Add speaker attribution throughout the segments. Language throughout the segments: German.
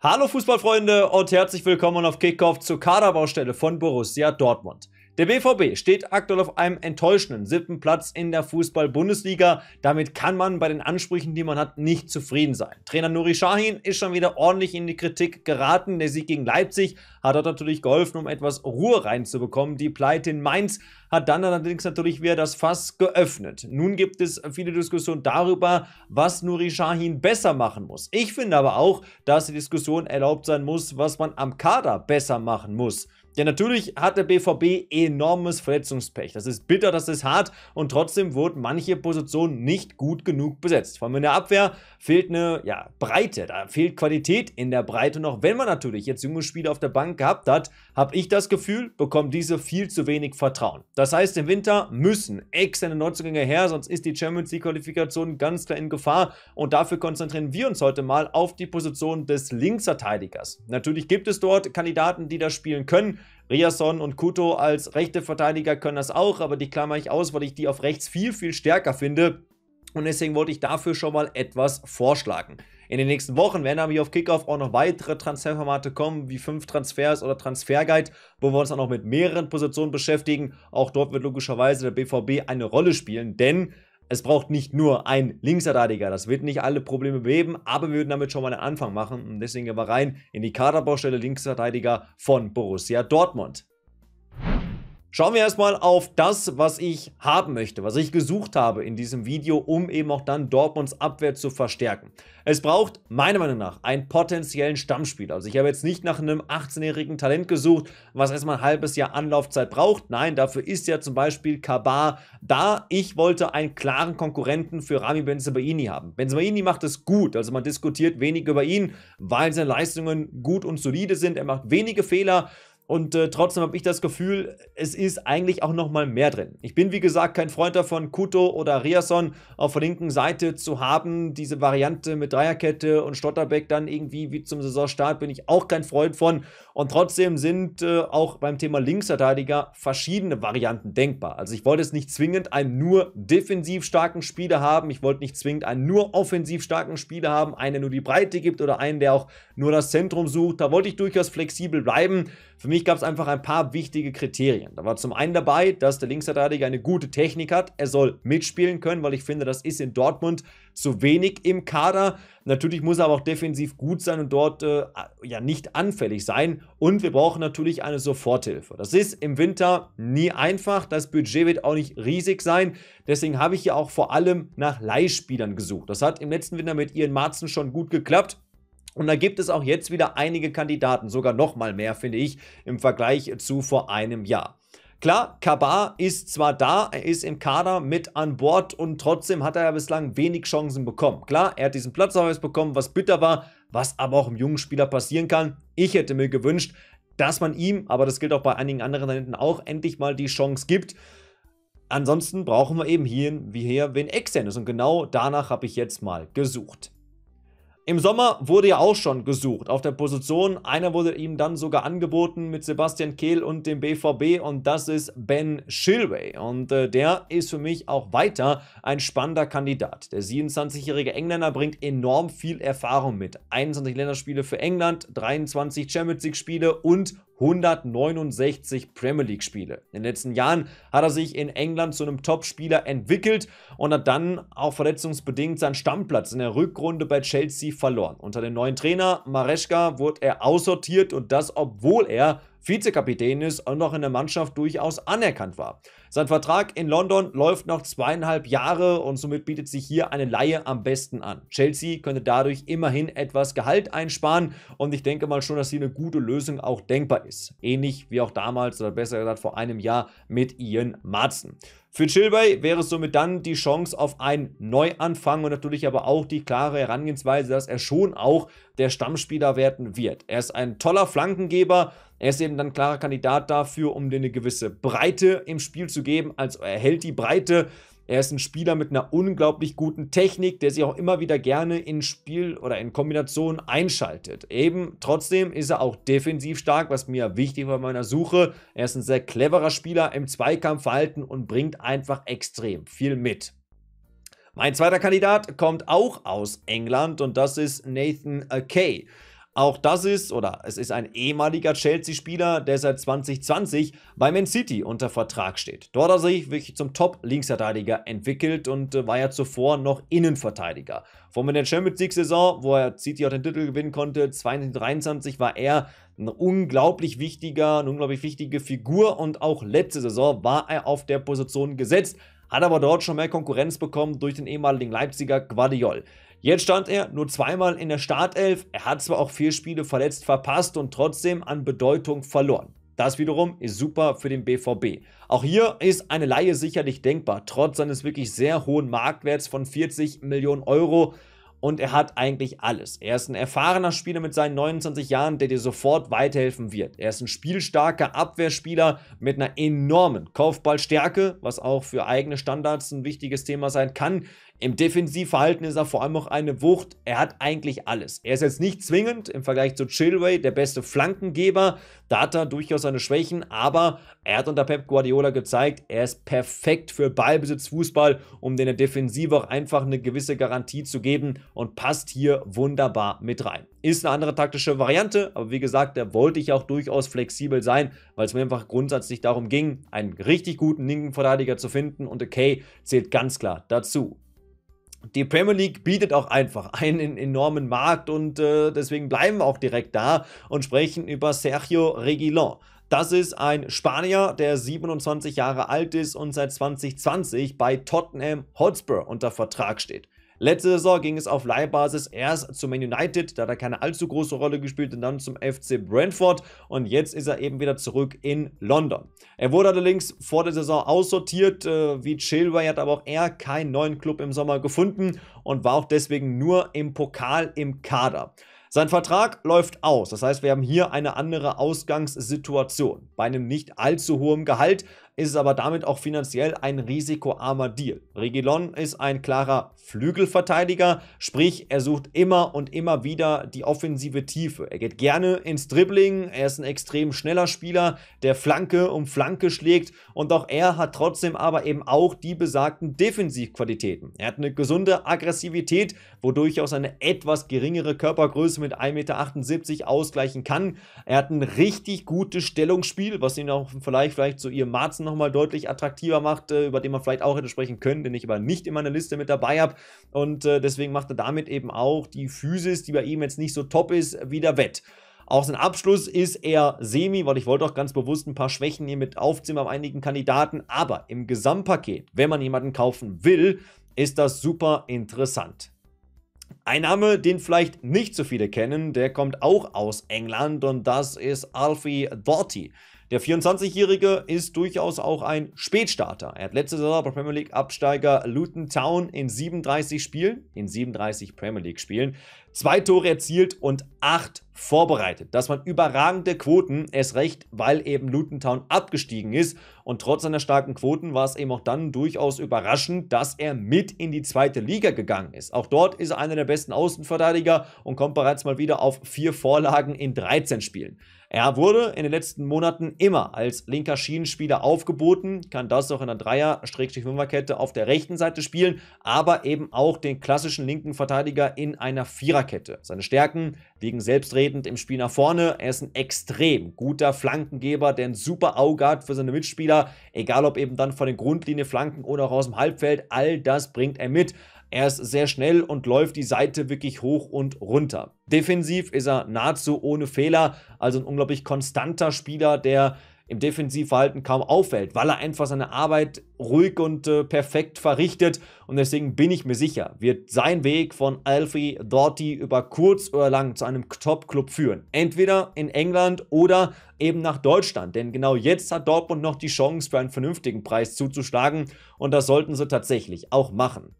Speaker 1: Hallo Fußballfreunde und herzlich willkommen auf Kickoff zur Kaderbaustelle von Borussia Dortmund. Der BVB steht aktuell auf einem enttäuschenden siebten Platz in der Fußball-Bundesliga. Damit kann man bei den Ansprüchen, die man hat, nicht zufrieden sein. Trainer Nuri Sahin ist schon wieder ordentlich in die Kritik geraten. Der Sieg gegen Leipzig hat dort natürlich geholfen, um etwas Ruhe reinzubekommen. Die Pleite in Mainz hat dann allerdings natürlich wieder das Fass geöffnet. Nun gibt es viele Diskussionen darüber, was Nuri Sahin besser machen muss. Ich finde aber auch, dass die Diskussion erlaubt sein muss, was man am Kader besser machen muss. Ja, natürlich hat der BVB enormes Verletzungspech. Das ist bitter, das ist hart und trotzdem wurden manche Positionen nicht gut genug besetzt. Vor allem in der Abwehr fehlt eine ja, Breite, da fehlt Qualität in der Breite. Und auch wenn man natürlich jetzt junge Spieler auf der Bank gehabt hat, habe ich das Gefühl, bekommen diese viel zu wenig Vertrauen. Das heißt, im Winter müssen externe Neuzugänge her, sonst ist die Champions League Qualifikation ganz klar in Gefahr. Und dafür konzentrieren wir uns heute mal auf die Position des Linksverteidigers. Natürlich gibt es dort Kandidaten, die das spielen können. Riasson und Kuto als rechte Verteidiger können das auch, aber die klammer ich aus, weil ich die auf rechts viel, viel stärker finde. Und deswegen wollte ich dafür schon mal etwas vorschlagen. In den nächsten Wochen werden aber hier auf Kickoff auch noch weitere Transferformate kommen, wie 5 Transfers oder Transferguide, wo wir uns dann auch mit mehreren Positionen beschäftigen. Auch dort wird logischerweise der BVB eine Rolle spielen, denn es braucht nicht nur ein Linksverteidiger, das wird nicht alle Probleme beheben, aber wir würden damit schon mal einen Anfang machen und deswegen gehen wir rein in die Kaderbaustelle Linksverteidiger von Borussia Dortmund. Schauen wir erstmal auf das, was ich haben möchte, was ich gesucht habe in diesem Video, um eben auch dann Dortmunds Abwehr zu verstärken. Es braucht meiner Meinung nach einen potenziellen Stammspieler. Also ich habe jetzt nicht nach einem 18-jährigen Talent gesucht, was erstmal ein halbes Jahr Anlaufzeit braucht. Nein, dafür ist ja zum Beispiel Kabar da. Ich wollte einen klaren Konkurrenten für Rami Benzebaini haben. Benzebaini macht es gut, also man diskutiert wenig über ihn, weil seine Leistungen gut und solide sind. Er macht wenige Fehler. Und äh, trotzdem habe ich das Gefühl, es ist eigentlich auch nochmal mehr drin. Ich bin wie gesagt kein Freund davon, Kuto oder Riasson auf der linken Seite zu haben. Diese Variante mit Dreierkette und Stotterbeck dann irgendwie wie zum Saisonstart bin ich auch kein Freund von. Und trotzdem sind äh, auch beim Thema Linksverteidiger verschiedene Varianten denkbar. Also ich wollte es nicht zwingend einen nur defensiv starken Spieler haben. Ich wollte nicht zwingend einen nur offensiv starken Spieler haben. Einen, der nur die Breite gibt oder einen, der auch nur das Zentrum sucht. Da wollte ich durchaus flexibel bleiben. Für mich mich gab es einfach ein paar wichtige Kriterien. Da war zum einen dabei, dass der Linksverteidiger eine gute Technik hat. Er soll mitspielen können, weil ich finde, das ist in Dortmund zu wenig im Kader. Natürlich muss er aber auch defensiv gut sein und dort äh, ja nicht anfällig sein. Und wir brauchen natürlich eine Soforthilfe. Das ist im Winter nie einfach. Das Budget wird auch nicht riesig sein. Deswegen habe ich ja auch vor allem nach Leihspielern gesucht. Das hat im letzten Winter mit Ian Marzen schon gut geklappt. Und da gibt es auch jetzt wieder einige Kandidaten, sogar noch mal mehr, finde ich, im Vergleich zu vor einem Jahr. Klar, Kabar ist zwar da, er ist im Kader mit an Bord und trotzdem hat er ja bislang wenig Chancen bekommen. Klar, er hat diesen Platz Platzverweis bekommen, was bitter war, was aber auch im jungen Spieler passieren kann. Ich hätte mir gewünscht, dass man ihm, aber das gilt auch bei einigen anderen Talenten auch, endlich mal die Chance gibt. Ansonsten brauchen wir eben hier, wie hier, wen externes und genau danach habe ich jetzt mal gesucht. Im Sommer wurde ja auch schon gesucht auf der Position. Einer wurde ihm dann sogar angeboten mit Sebastian Kehl und dem BVB und das ist Ben Shilway. Und äh, der ist für mich auch weiter ein spannender Kandidat. Der 27-jährige Engländer bringt enorm viel Erfahrung mit. 21 Länderspiele für England, 23 Champions League-Spiele und 169 Premier League-Spiele. In den letzten Jahren hat er sich in England zu einem Top-Spieler entwickelt und hat dann auch verletzungsbedingt seinen Stammplatz in der Rückrunde bei Chelsea verloren. Unter dem neuen Trainer Mareschka wurde er aussortiert und das, obwohl er Vizekapitän ist und noch in der Mannschaft durchaus anerkannt war. Sein Vertrag in London läuft noch zweieinhalb Jahre und somit bietet sich hier eine Laie am besten an. Chelsea könnte dadurch immerhin etwas Gehalt einsparen und ich denke mal schon, dass hier eine gute Lösung auch denkbar ist. Ähnlich wie auch damals oder besser gesagt vor einem Jahr mit Ian Marzen. Für Chilbay wäre es somit dann die Chance auf einen Neuanfang und natürlich aber auch die klare Herangehensweise, dass er schon auch der Stammspieler werden wird. Er ist ein toller Flankengeber, er ist eben dann klarer Kandidat dafür, um dir eine gewisse Breite im Spiel zu geben. Also er hält die Breite. Er ist ein Spieler mit einer unglaublich guten Technik, der sich auch immer wieder gerne in Spiel oder in Kombination einschaltet. Eben trotzdem ist er auch defensiv stark, was mir wichtig war bei meiner Suche. Er ist ein sehr cleverer Spieler im Zweikampfverhalten und bringt einfach extrem viel mit. Mein zweiter Kandidat kommt auch aus England und das ist Nathan Kay. Auch das ist, oder es ist ein ehemaliger Chelsea-Spieler, der seit 2020 bei Man City unter Vertrag steht. Dort hat er sich wirklich zum Top-Linksverteidiger entwickelt und äh, war ja zuvor noch Innenverteidiger. Vor in der Champions League-Saison, wo er City auch den Titel gewinnen konnte, 2023 war er ein unglaublich wichtiger, eine unglaublich wichtige Figur und auch letzte Saison war er auf der Position gesetzt, hat aber dort schon mehr Konkurrenz bekommen durch den ehemaligen Leipziger Guardiol. Jetzt stand er nur zweimal in der Startelf. Er hat zwar auch vier Spiele verletzt verpasst und trotzdem an Bedeutung verloren. Das wiederum ist super für den BVB. Auch hier ist eine Laie sicherlich denkbar, trotz seines wirklich sehr hohen Marktwerts von 40 Millionen Euro. Und er hat eigentlich alles. Er ist ein erfahrener Spieler mit seinen 29 Jahren, der dir sofort weiterhelfen wird. Er ist ein spielstarker Abwehrspieler mit einer enormen Kopfballstärke, was auch für eigene Standards ein wichtiges Thema sein kann. Im Defensivverhalten ist er vor allem auch eine Wucht. Er hat eigentlich alles. Er ist jetzt nicht zwingend im Vergleich zu Chilway der beste Flankengeber. Da hat er durchaus seine Schwächen, aber er hat unter Pep Guardiola gezeigt, er ist perfekt für Ballbesitzfußball, um den der Defensive auch einfach eine gewisse Garantie zu geben und passt hier wunderbar mit rein. Ist eine andere taktische Variante, aber wie gesagt, da wollte ich auch durchaus flexibel sein, weil es mir einfach grundsätzlich darum ging, einen richtig guten linken Verteidiger zu finden und okay, zählt ganz klar dazu die Premier League bietet auch einfach einen enormen Markt und äh, deswegen bleiben wir auch direkt da und sprechen über Sergio Reguilón. Das ist ein Spanier, der 27 Jahre alt ist und seit 2020 bei Tottenham Hotspur unter Vertrag steht. Letzte Saison ging es auf Leihbasis erst zu Man United, da hat er keine allzu große Rolle gespielt und dann zum FC Brentford und jetzt ist er eben wieder zurück in London. Er wurde allerdings vor der Saison aussortiert, äh, wie Chilway hat aber auch er keinen neuen Club im Sommer gefunden und war auch deswegen nur im Pokal im Kader. Sein Vertrag läuft aus, das heißt, wir haben hier eine andere Ausgangssituation. Bei einem nicht allzu hohen Gehalt ist es aber damit auch finanziell ein risikoarmer Deal. Regilon ist ein klarer Flügelverteidiger, sprich er sucht immer und immer wieder die offensive Tiefe. Er geht gerne ins Dribbling, er ist ein extrem schneller Spieler, der Flanke um Flanke schlägt und auch er hat trotzdem aber eben auch die besagten Defensivqualitäten. Er hat eine gesunde Aggressivität, wodurch er auch seine etwas geringere Körpergröße mit 1,78 Meter ausgleichen kann. Er hat ein richtig gutes Stellungsspiel, was ihn auch vielleicht, vielleicht zu so ihrem Marzen nochmal deutlich attraktiver macht, äh, über den man vielleicht auch hätte sprechen können, den ich aber nicht in meiner Liste mit dabei habe. Und äh, deswegen macht er damit eben auch die Physis, die bei ihm jetzt nicht so top ist, wieder wett. Auch sein Abschluss ist eher semi, weil ich wollte auch ganz bewusst ein paar Schwächen hier mit aufziehen bei einigen Kandidaten. Aber im Gesamtpaket, wenn man jemanden kaufen will, ist das super interessant. Ein Name, den vielleicht nicht so viele kennen, der kommt auch aus England und das ist Alfie Doughty. Der 24-Jährige ist durchaus auch ein Spätstarter. Er hat letzte Saison bei Premier League Absteiger Luton Town in 37 Spielen, in 37 Premier League Spielen, zwei Tore erzielt und acht vorbereitet. Das waren überragende Quoten, erst recht, weil eben Lutentown abgestiegen ist. Und trotz seiner starken Quoten war es eben auch dann durchaus überraschend, dass er mit in die zweite Liga gegangen ist. Auch dort ist er einer der besten Außenverteidiger und kommt bereits mal wieder auf vier Vorlagen in 13 Spielen. Er wurde in den letzten Monaten immer als linker Schienenspieler aufgeboten, kann das auch in einer Dreier-Fünferkette auf der rechten Seite spielen, aber eben auch den klassischen linken Verteidiger in einer Viererkette. Dreierkette. Seine Stärken liegen selbstredend im Spiel nach vorne. Er ist ein extrem guter Flankengeber, der ein super Auge hat für seine Mitspieler. Egal ob eben dann von den Grundlinie Flanken oder auch aus dem Halbfeld, all das bringt er mit. Er ist sehr schnell und läuft die Seite wirklich hoch und runter. Defensiv ist er nahezu ohne Fehler, also ein unglaublich konstanter Spieler, der im Defensivverhalten kaum auffällt, weil er einfach seine Arbeit ruhig und äh, perfekt verrichtet. Und deswegen bin ich mir sicher, wird sein Weg von Alfie Doughty über kurz oder lang zu einem Top-Club führen. Entweder in England oder eben nach Deutschland. Denn genau jetzt hat Dortmund noch die Chance, für einen vernünftigen Preis zuzuschlagen. Und das sollten sie tatsächlich auch machen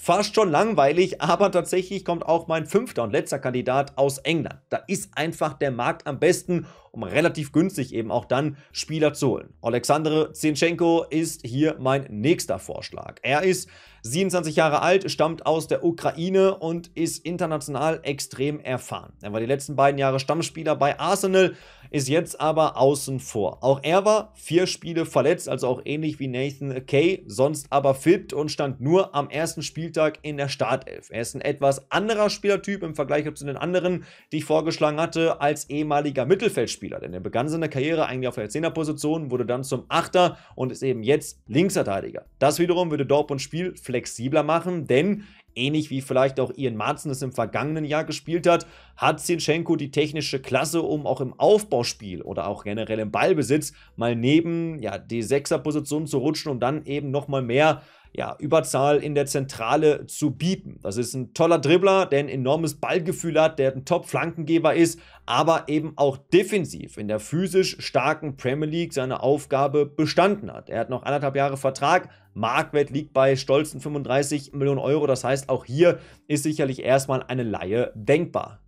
Speaker 1: fast schon langweilig, aber tatsächlich kommt auch mein fünfter und letzter Kandidat aus England. Da ist einfach der Markt am besten, um relativ günstig eben auch dann Spieler zu holen. Alexandre Zinchenko ist hier mein nächster Vorschlag. Er ist 27 Jahre alt, stammt aus der Ukraine und ist international extrem erfahren. Er war die letzten beiden Jahre Stammspieler bei Arsenal, ist jetzt aber außen vor. Auch er war vier Spiele verletzt, also auch ähnlich wie Nathan Kay, sonst aber fit und stand nur am ersten Spieltag in der Startelf. Er ist ein etwas anderer Spielertyp im Vergleich zu den anderen, die ich vorgeschlagen hatte, als ehemaliger Mittelfeldspieler, denn er begann seine Karriere eigentlich auf der 10 Position, wurde dann zum Achter und ist eben jetzt Linksverteidiger. Das wiederum würde Dortmund Spiel flexibler machen, denn ähnlich wie vielleicht auch Ian Marzen es im vergangenen Jahr gespielt hat, hat Zinchenko die technische Klasse, um auch im Aufbauspiel oder auch generell im Ballbesitz mal neben ja, die Sechserposition zu rutschen und dann eben nochmal mehr ja, Überzahl in der Zentrale zu bieten. Das ist ein toller Dribbler, der ein enormes Ballgefühl hat, der ein Top-Flankengeber ist, aber eben auch defensiv in der physisch starken Premier League seine Aufgabe bestanden hat. Er hat noch anderthalb Jahre Vertrag, Marktwert liegt bei stolzen 35 Millionen Euro, das heißt auch hier ist sicherlich erstmal eine Laie denkbar.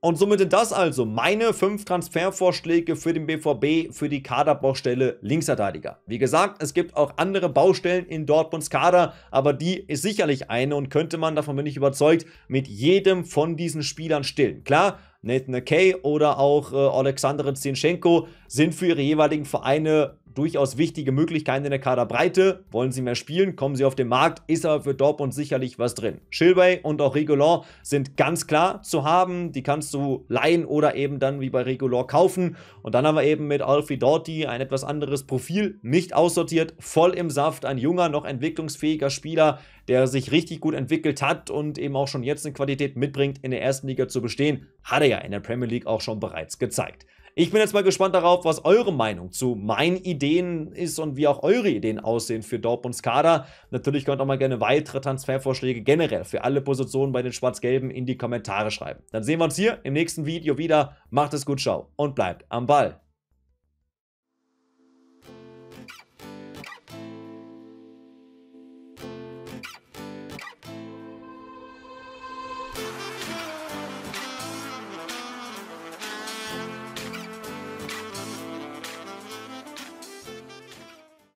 Speaker 1: Und somit sind das also meine fünf Transfervorschläge für den BVB für die Kaderbaustelle Linksverteidiger. Wie gesagt, es gibt auch andere Baustellen in Dortmunds Kader, aber die ist sicherlich eine und könnte man, davon bin ich überzeugt, mit jedem von diesen Spielern stillen. Klar, Nathan Kay oder auch äh, Alexandre Zinchenko sind für ihre jeweiligen Vereine durchaus wichtige Möglichkeiten in der Kaderbreite. Wollen sie mehr spielen, kommen sie auf den Markt, ist aber für Dortmund sicherlich was drin. Schilwey und auch Regulor sind ganz klar zu haben. Die kannst du leihen oder eben dann wie bei Regulor kaufen. Und dann haben wir eben mit Alfie Doughty ein etwas anderes Profil, nicht aussortiert, voll im Saft, ein junger, noch entwicklungsfähiger Spieler, der sich richtig gut entwickelt hat und eben auch schon jetzt eine Qualität mitbringt, in der ersten Liga zu bestehen, hat er ja in der Premier League auch schon bereits gezeigt. Ich bin jetzt mal gespannt darauf, was eure Meinung zu meinen Ideen ist und wie auch eure Ideen aussehen für Dortmunds Kader. Natürlich könnt ihr auch mal gerne weitere Transfervorschläge generell für alle Positionen bei den Schwarz-Gelben in die Kommentare schreiben. Dann sehen wir uns hier im nächsten Video wieder. Macht es gut, ciao und bleibt am Ball.